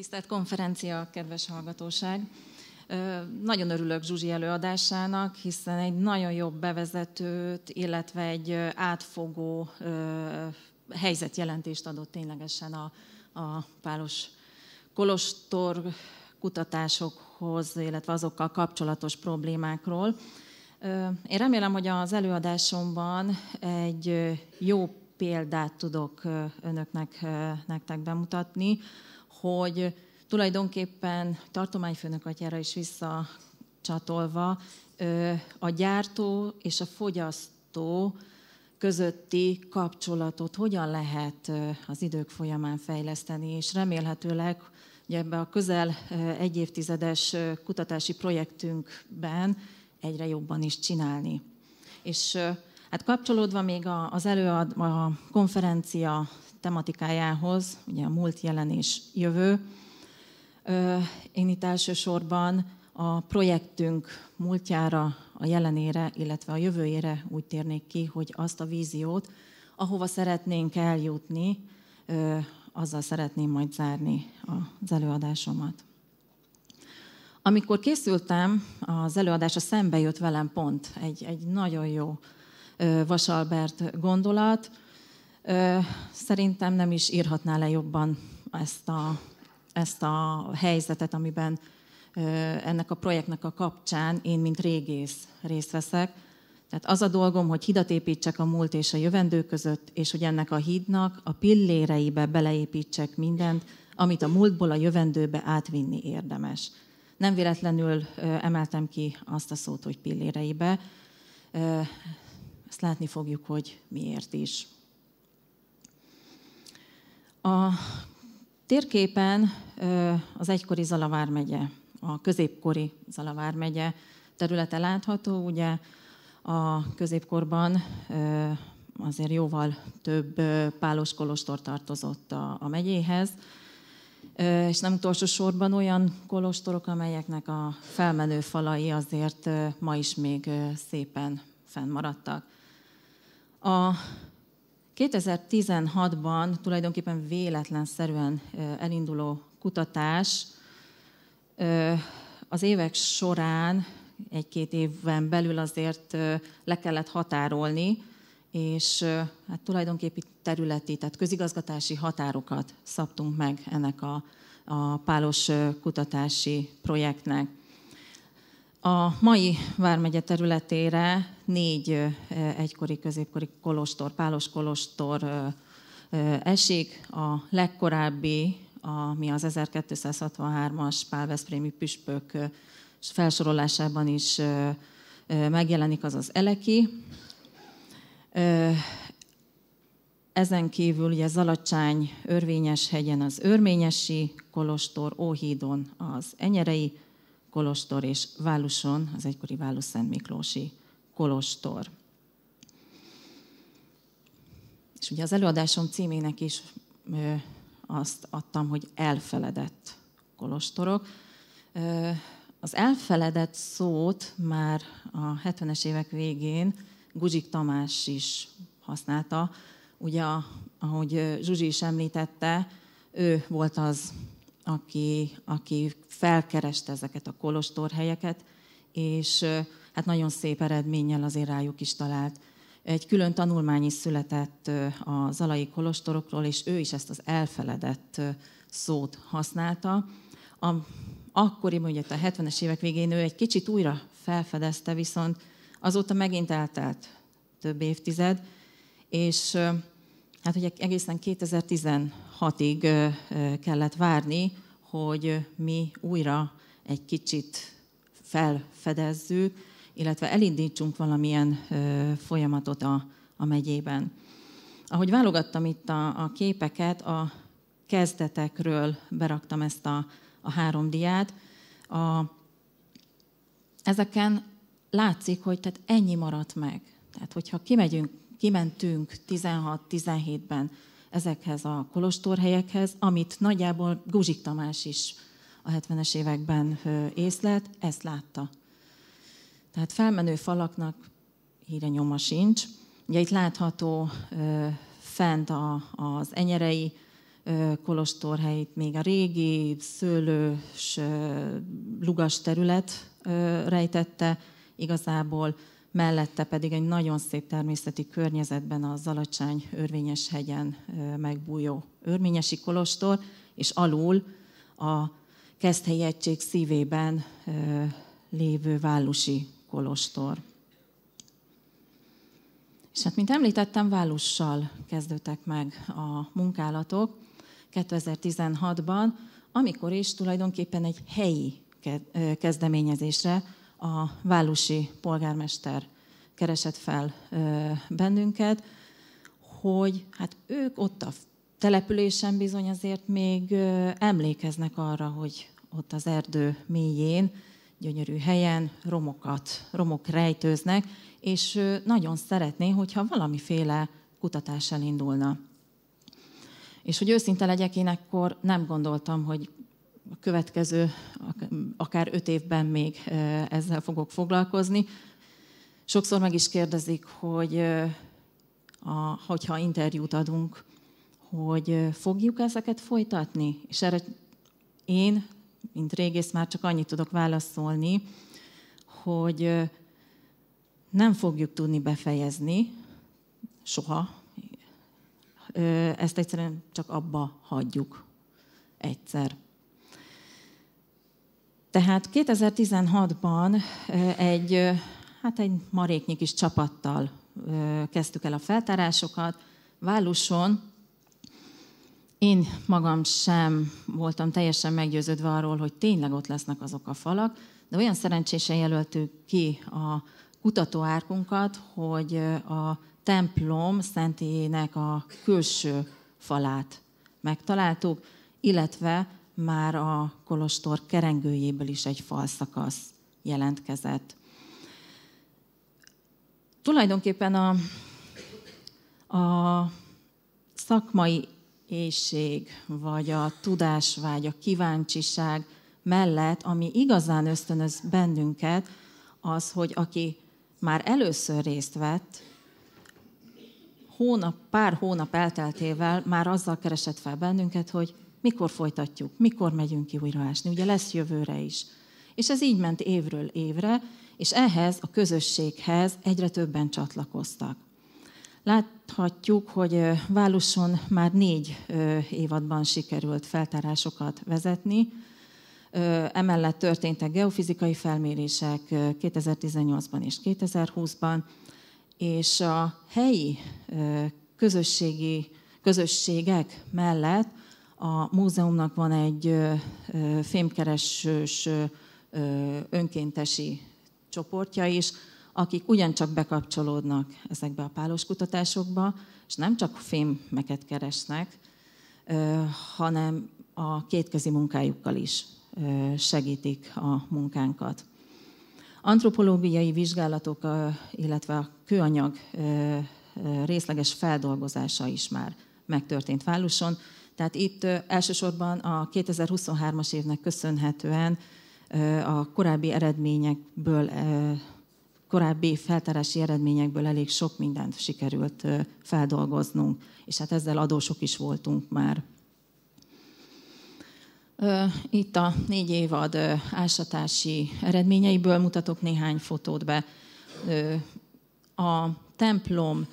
Tisztelt konferencia, kedves hallgatóság! Nagyon örülök Zsuzsi előadásának, hiszen egy nagyon jobb bevezetőt, illetve egy átfogó helyzetjelentést adott ténylegesen a, a pálos kolostor kutatásokhoz, illetve azokkal kapcsolatos problémákról. Én remélem, hogy az előadásomban egy jó példát tudok önöknek, nektek bemutatni, hogy tulajdonképpen tartományfőnök atyára is visszacsatolva a gyártó és a fogyasztó közötti kapcsolatot hogyan lehet az idők folyamán fejleszteni, és remélhetőleg hogy ebbe a közel egy évtizedes kutatási projektünkben egyre jobban is csinálni. És hát kapcsolódva még az előad, a konferencia tematikájához, ugye a múlt, jelen és jövő. Én itt elsősorban a projektünk múltjára, a jelenére, illetve a jövőjére úgy térnék ki, hogy azt a víziót, ahova szeretnénk eljutni, azzal szeretném majd zárni az előadásomat. Amikor készültem, az előadása szembe jött velem pont egy, egy nagyon jó Vasalbert gondolat, Szerintem nem is írhatná le jobban ezt a, ezt a helyzetet, amiben ennek a projektnek a kapcsán én, mint régész részt veszek. Tehát az a dolgom, hogy hidat építsek a múlt és a jövendő között, és hogy ennek a hídnak a pilléreibe beleépítsek mindent, amit a múltból a jövendőbe átvinni érdemes. Nem véletlenül emeltem ki azt a szót, hogy pilléreibe. Ezt látni fogjuk, hogy miért is. A térképen az egykori Zalavár megye, a középkori Zalavár megye területe látható, ugye a középkorban azért jóval több pálos kolostor tartozott a, a megyéhez, és nem utolsó sorban olyan kolostorok, amelyeknek a felmenő falai azért ma is még szépen fennmaradtak. A 2016-ban tulajdonképpen véletlenszerűen elinduló kutatás az évek során, egy-két évben belül azért le kellett határolni, és hát tulajdonképpen területi, tehát közigazgatási határokat szabtunk meg ennek a, a pálos kutatási projektnek. A mai Vármegye területére négy egykori középkori kolostor, pálos kolostor esik. A legkorábbi, ami az 1263-as Pál-Veszprémi püspök felsorolásában is megjelenik, az az Eleki. Ezen kívül ugye Zalacsány, Örvényes hegyen az Örményesi, Kolostor, Óhídon az Enyerei, kolostor és Váluson, az egykori Válus Szent Miklósi kolostor. És ugye az előadásom címének is azt adtam, hogy elfeledett kolostorok. az elfeledett szót már a 70-es évek végén Guzsik Tamás is használta. Ugye, ahogy Zsuzsi is említette, ő volt az, aki, aki felkereste ezeket a kolostorhelyeket, és hát nagyon szép eredménnyel azért rájuk is talált. Egy külön tanulmány is született a zalai kolostorokról, és ő is ezt az elfeledett szót használta. A, akkori mondjuk a 70-es évek végén ő egy kicsit újra felfedezte, viszont azóta megint eltelt több évtized, és hát ugye egészen hatig kellett várni, hogy mi újra egy kicsit felfedezzük, illetve elindítsunk valamilyen folyamatot a, a megyében. Ahogy válogattam itt a, a képeket, a kezdetekről beraktam ezt a, a három diát. A, ezeken látszik, hogy tehát ennyi maradt meg. Tehát, hogyha kimegyünk, kimentünk 16-17-ben ezekhez a kolostorhelyekhez, amit nagyjából Guzsik Tamás is a 70-es években észlelt, ezt látta. Tehát felmenő falaknak híre nyoma sincs. Ugye itt látható ö, fent a, az enyerei ö, kolostorhelyt, még a régi szőlős ö, lugas terület ö, rejtette igazából mellette pedig egy nagyon szép természeti környezetben a Zalacsány örvényes hegyen megbújó örvényesi kolostor, és alul a Keszthelyi Egység szívében lévő Vállusi kolostor. És hát, mint említettem, Vállussal kezdődtek meg a munkálatok 2016-ban, amikor is tulajdonképpen egy helyi kezdeményezésre a válusi polgármester keresett fel bennünket, hogy hát ők ott a településen bizony azért még emlékeznek arra, hogy ott az erdő mélyén, gyönyörű helyen romokat, romok rejtőznek, és nagyon szeretné, hogyha valamiféle kutatással indulna. És hogy őszinte legyek, én akkor nem gondoltam, hogy a következő, akár öt évben még ezzel fogok foglalkozni. Sokszor meg is kérdezik, hogy a, hogyha interjút adunk, hogy fogjuk ezeket folytatni? És erre én, mint régész már csak annyit tudok válaszolni, hogy nem fogjuk tudni befejezni soha. Ezt egyszerűen csak abba hagyjuk egyszer. Tehát 2016-ban egy, hát egy maréknyi kis csapattal kezdtük el a feltárásokat. Váluson én magam sem voltam teljesen meggyőződve arról, hogy tényleg ott lesznek azok a falak, de olyan szerencsésen jelöltük ki a kutatóárkunkat, hogy a templom szentélyének a külső falát megtaláltuk, illetve már a kolostor kerengőjéből is egy falszakasz jelentkezett. Tulajdonképpen a, a szakmai éjség, vagy a tudásvágy, a kíváncsiság mellett, ami igazán ösztönöz bennünket, az, hogy aki már először részt vett, hónap, pár hónap elteltével már azzal keresett fel bennünket, hogy mikor folytatjuk, mikor megyünk ki újraásni. Ugye lesz jövőre is. És ez így ment évről évre, és ehhez a közösséghez egyre többen csatlakoztak. Láthatjuk, hogy Váluson már négy évadban sikerült feltárásokat vezetni, Emellett történtek geofizikai felmérések 2018-ban és 2020-ban, és a helyi közösségi, közösségek mellett a múzeumnak van egy fémkeresős önkéntesi csoportja is, akik ugyancsak bekapcsolódnak ezekbe a pálos kutatásokba, és nem csak fémeket keresnek, hanem a kétkezi munkájukkal is segítik a munkánkat. Antropológiai vizsgálatok, illetve a kőanyag részleges feldolgozása is már megtörtént Váluson, tehát itt elsősorban a 2023-as évnek köszönhetően a korábbi eredményekből, korábbi feltárási eredményekből elég sok mindent sikerült feldolgoznunk, és hát ezzel adósok is voltunk már. Itt a négy évad ásatási eredményeiből mutatok néhány fotót be. A templom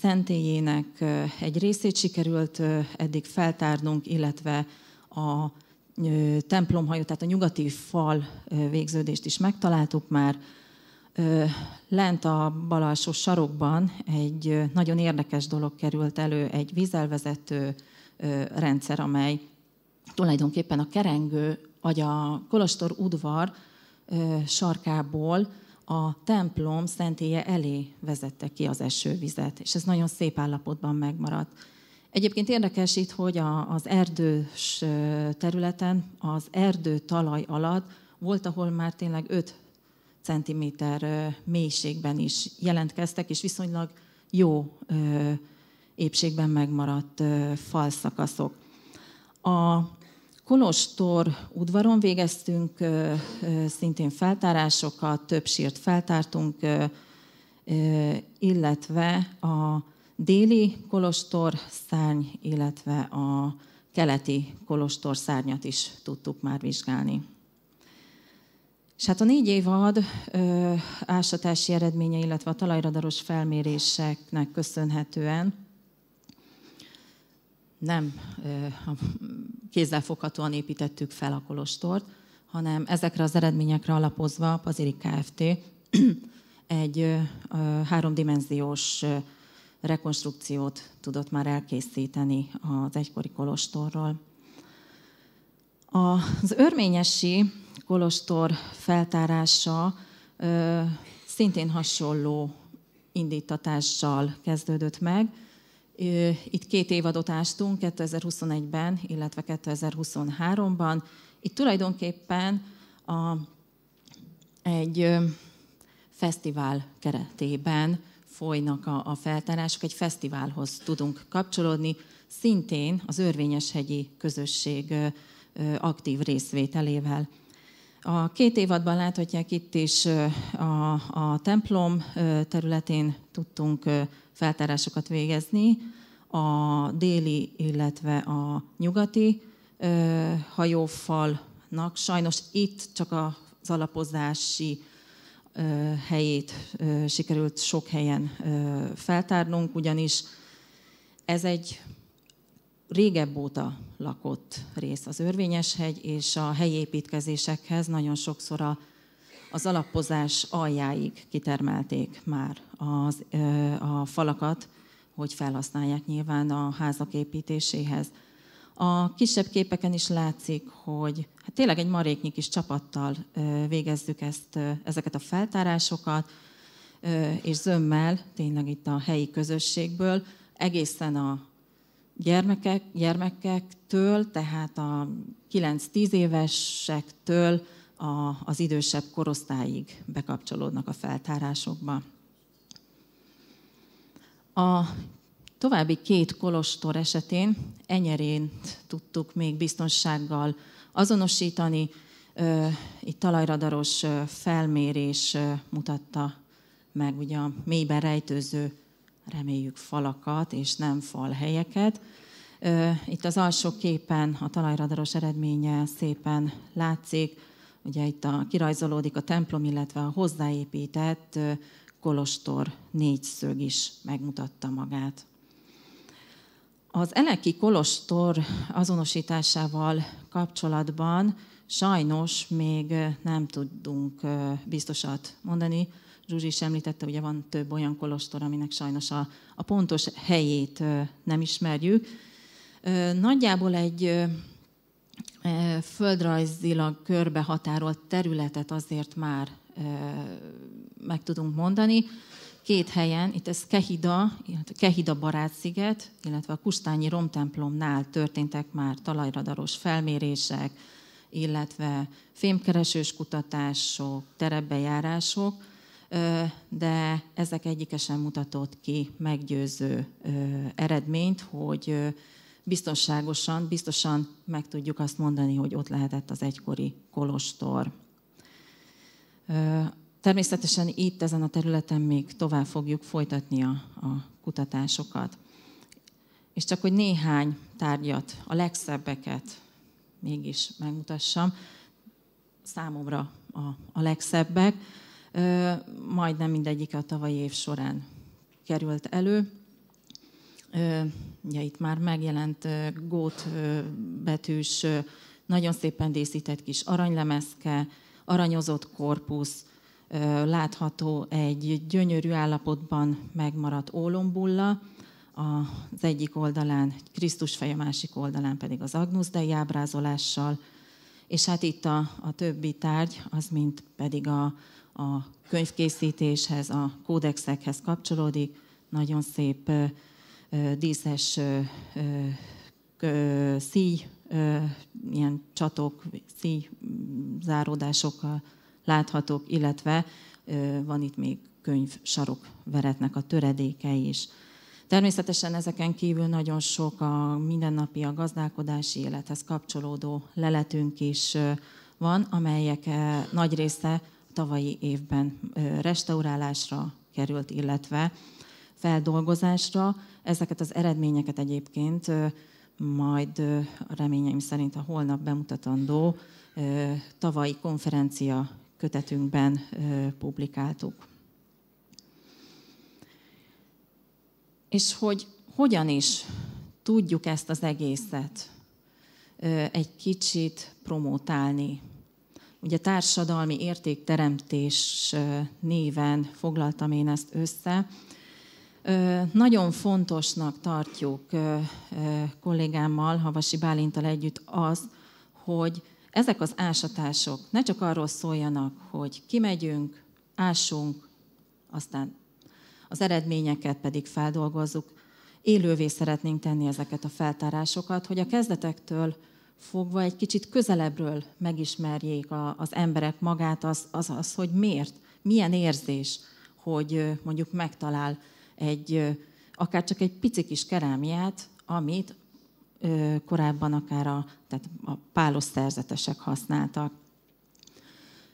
szentélyének egy részét sikerült eddig feltárnunk, illetve a templomhajó, tehát a nyugati fal végződést is megtaláltuk már. Lent a bal alsó sarokban egy nagyon érdekes dolog került elő, egy vízelvezető rendszer, amely tulajdonképpen a kerengő, vagy a Kolostor udvar sarkából a templom szentélye elé vezette ki az esővizet, és ez nagyon szép állapotban megmaradt. Egyébként érdekes itt, hogy a, az erdős területen, az erdő talaj alatt volt, ahol már tényleg 5 cm mélységben is jelentkeztek, és viszonylag jó épségben megmaradt falszakaszok. A Kolostor udvaron végeztünk szintén feltárásokat, több sírt feltártunk, illetve a déli kolostor szárny, illetve a keleti kolostor szárnyat is tudtuk már vizsgálni. És hát a négy évad ásatási eredménye, illetve a talajradaros felméréseknek köszönhetően nem, ö, a kézzelfoghatóan építettük fel a kolostort, hanem ezekre az eredményekre alapozva a Pazirik Kft. egy háromdimenziós rekonstrukciót tudott már elkészíteni az egykori kolostorról. Az örményesi kolostor feltárása szintén hasonló indítatással kezdődött meg, itt két évadot ástunk, 2021-ben, illetve 2023-ban. Itt tulajdonképpen a, egy fesztivál keretében folynak a, a feltárások, egy fesztiválhoz tudunk kapcsolódni, szintén az örvényeshegyi közösség aktív részvételével. A két évadban láthatják itt is a, a templom területén tudtunk feltárásokat végezni, a déli, illetve a nyugati hajófalnak. Sajnos itt csak az alapozási helyét sikerült sok helyen feltárnunk, ugyanis ez egy régebb óta lakott rész az Örvényeshegy, és a helyi építkezésekhez nagyon sokszor a, az alapozás aljáig kitermelték már az, a falakat, hogy felhasználják nyilván a házak építéséhez. A kisebb képeken is látszik, hogy hát tényleg egy maréknyi kis csapattal végezzük ezt, ezeket a feltárásokat, és zömmel, tényleg itt a helyi közösségből, egészen a gyermekek, gyermekektől, tehát a 9-10 évesektől a, az idősebb korosztályig bekapcsolódnak a feltárásokba. A további két kolostor esetén enyerén tudtuk még biztonsággal azonosítani. Itt talajradaros felmérés mutatta meg ugye a mélyben rejtőző reméljük falakat, és nem falhelyeket. Itt az alsó képen a talajradaros eredménye szépen látszik. Ugye itt a, kirajzolódik a templom, illetve a hozzáépített kolostor négyszög is megmutatta magát. Az eleki kolostor azonosításával kapcsolatban sajnos még nem tudunk biztosat mondani, Zsuzsi is említette, ugye van több olyan kolostor, aminek sajnos a, a pontos helyét nem ismerjük. Nagyjából egy földrajzilag körbehatárolt területet azért már meg tudunk mondani. Két helyen, itt ez Kehida, illetve Kehida Barátsziget, illetve a Kustányi Romtemplomnál történtek már talajradaros felmérések, illetve fémkeresős kutatások, terepbejárások de ezek egyike sem mutatott ki meggyőző eredményt, hogy biztonságosan, biztosan meg tudjuk azt mondani, hogy ott lehetett az egykori kolostor. Természetesen itt, ezen a területen még tovább fogjuk folytatni a, a kutatásokat. És csak hogy néhány tárgyat, a legszebbeket mégis megmutassam, számomra a, a legszebbek majdnem mindegyik a tavalyi év során került elő. Ugye itt már megjelent gót betűs, nagyon szépen díszített kis aranylemezke, aranyozott korpusz, látható egy gyönyörű állapotban megmaradt ólombulla, az egyik oldalán Krisztus feje, a másik oldalán pedig az Agnus Dei ábrázolással, és hát itt a, a többi tárgy, az mint pedig a, a könyvkészítéshez, a kódexekhez kapcsolódik. Nagyon szép díszes szíj, ilyen csatok, szíj záródásokkal láthatók, illetve van itt még könyv sarok veretnek a töredékei is. Természetesen ezeken kívül nagyon sok a mindennapi, a gazdálkodási élethez kapcsolódó leletünk is van, amelyek nagy része tavalyi évben restaurálásra került, illetve feldolgozásra. Ezeket az eredményeket egyébként majd a reményeim szerint a holnap bemutatandó tavalyi konferencia kötetünkben publikáltuk. És hogy hogyan is tudjuk ezt az egészet egy kicsit promotálni, Ugye társadalmi értékteremtés néven foglaltam én ezt össze. Nagyon fontosnak tartjuk kollégámmal, Havasi Bálintal együtt az, hogy ezek az ásatások ne csak arról szóljanak, hogy kimegyünk, ásunk, aztán az eredményeket pedig feldolgozzuk. Élővé szeretnénk tenni ezeket a feltárásokat, hogy a kezdetektől fogva egy kicsit közelebbről megismerjék a, az emberek magát, az, az az, hogy miért, milyen érzés, hogy mondjuk megtalál egy, akár csak egy pici kis kerámiát, amit korábban akár a, tehát a pálos szerzetesek használtak.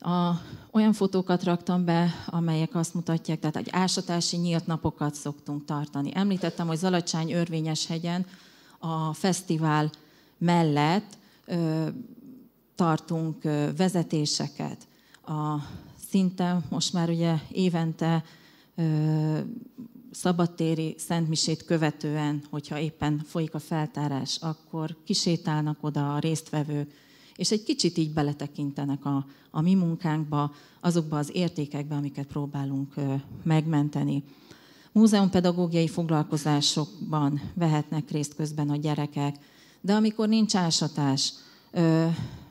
A, olyan fotókat raktam be, amelyek azt mutatják, tehát egy ásatási nyílt napokat szoktunk tartani. Említettem, hogy Zalacsány Örvényes hegyen a fesztivál mellett tartunk vezetéseket. A szinte most már ugye évente szabadtéri szentmisét követően, hogyha éppen folyik a feltárás, akkor kisétálnak oda a résztvevők, és egy kicsit így beletekintenek a, a mi munkánkba, azokba az értékekbe, amiket próbálunk ö, megmenteni. Múzeumpedagógiai foglalkozásokban vehetnek részt közben a gyerekek, de amikor nincs ásatás, ö,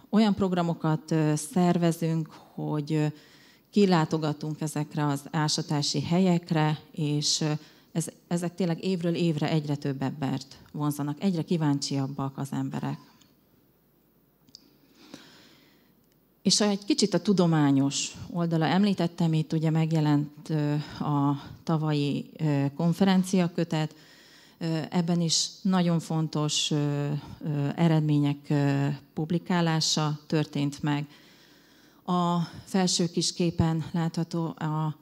olyan programokat szervezünk, hogy kilátogatunk ezekre az ásatási helyekre, és ez, ezek tényleg évről évre egyre több embert vonzanak, egyre kíváncsiabbak az emberek. És ha egy kicsit a tudományos oldala említettem, itt ugye megjelent a tavalyi konferencia kötet, Ebben is nagyon fontos eredmények publikálása történt meg. A felső kis képen látható a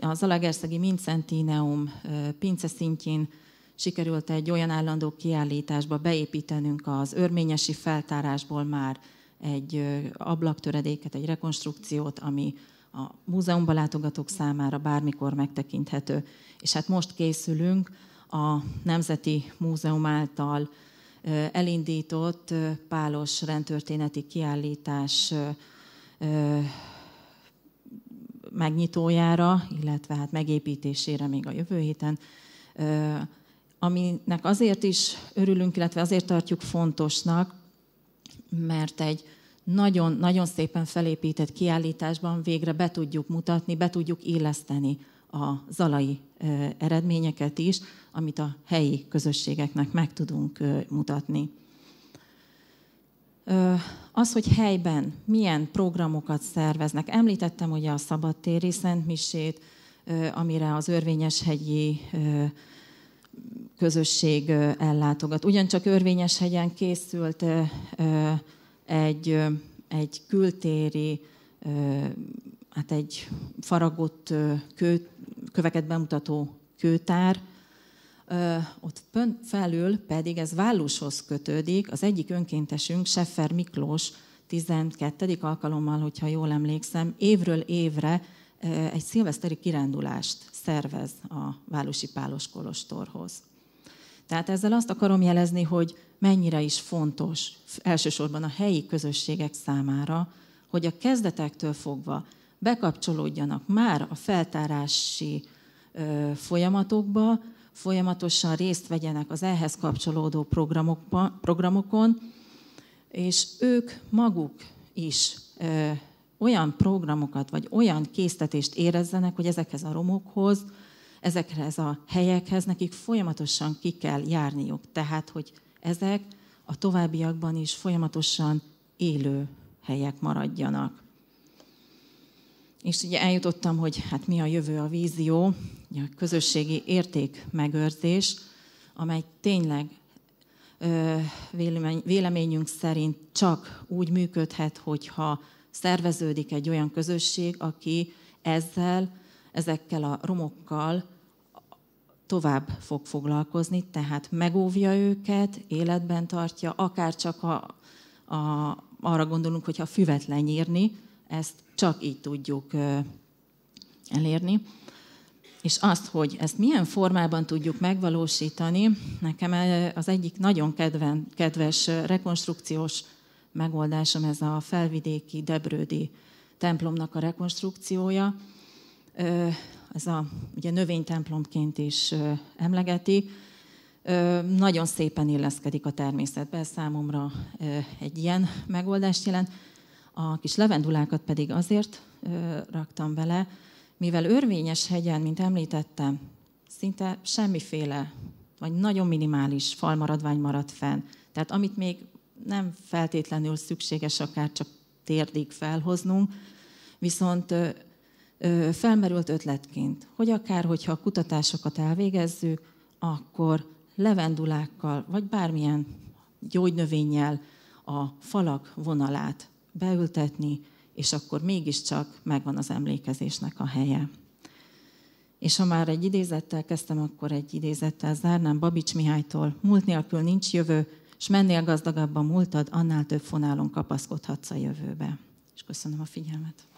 az Alagerszegi Mincentineum pince szintjén sikerült egy olyan állandó kiállításba beépítenünk az örményesi feltárásból már egy ablaktöredéket, egy rekonstrukciót, ami a múzeumban látogatók számára bármikor megtekinthető. És hát most készülünk a Nemzeti Múzeum által elindított pálos rendtörténeti kiállítás megnyitójára, illetve hát megépítésére még a jövő héten, aminek azért is örülünk, illetve azért tartjuk fontosnak, mert egy nagyon, nagyon szépen felépített kiállításban végre be tudjuk mutatni, be tudjuk illeszteni a zalai eredményeket is, amit a helyi közösségeknek meg tudunk mutatni. Az, hogy helyben milyen programokat szerveznek. Említettem ugye a szabadtéri szentmisét, amire az örvényeshegyi közösség ellátogat. Ugyancsak Örvényeshegyen készült egy, egy kültéri hát egy faragott kő, köveket bemutató kőtár, ott felül pedig ez vállushoz kötődik, az egyik önkéntesünk, Seffer Miklós, 12. alkalommal, hogyha jól emlékszem, évről évre egy szilveszteri kirándulást szervez a Válusi Pálos Kolostorhoz. Tehát ezzel azt akarom jelezni, hogy mennyire is fontos elsősorban a helyi közösségek számára, hogy a kezdetektől fogva bekapcsolódjanak már a feltárási folyamatokba, folyamatosan részt vegyenek az ehhez kapcsolódó programokon, és ők maguk is olyan programokat, vagy olyan késztetést érezzenek, hogy ezekhez a romokhoz, ezekhez a helyekhez nekik folyamatosan ki kell járniuk. Tehát, hogy ezek a továbbiakban is folyamatosan élő helyek maradjanak. És ugye eljutottam, hogy hát mi a jövő, a vízió, a közösségi érték megőrzés, amely tényleg véleményünk szerint csak úgy működhet, hogyha szerveződik egy olyan közösség, aki ezzel, ezekkel a romokkal tovább fog foglalkozni, tehát megóvja őket, életben tartja, akár csak a, a, arra gondolunk, hogyha füvet lenyírni, ezt csak így tudjuk elérni. És azt, hogy ezt milyen formában tudjuk megvalósítani, nekem az egyik nagyon kedven, kedves rekonstrukciós megoldásom ez a felvidéki Debrődi templomnak a rekonstrukciója. Ez a ugye növénytemplomként is emlegeti. Nagyon szépen illeszkedik a természetbe, számomra egy ilyen megoldást jelent a kis levendulákat pedig azért raktam bele, mivel örvényes hegyen, mint említettem, szinte semmiféle, vagy nagyon minimális falmaradvány maradt fenn. Tehát amit még nem feltétlenül szükséges akár csak térdig felhoznunk, viszont felmerült ötletként, hogy akár, hogyha a kutatásokat elvégezzük, akkor levendulákkal, vagy bármilyen gyógynövényjel a falak vonalát beültetni, és akkor mégiscsak megvan az emlékezésnek a helye. És ha már egy idézettel kezdtem, akkor egy idézettel zárnám Babics Mihálytól. Múlt nélkül nincs jövő, és mennél gazdagabb a múltad, annál több fonálon kapaszkodhatsz a jövőbe. És köszönöm a figyelmet.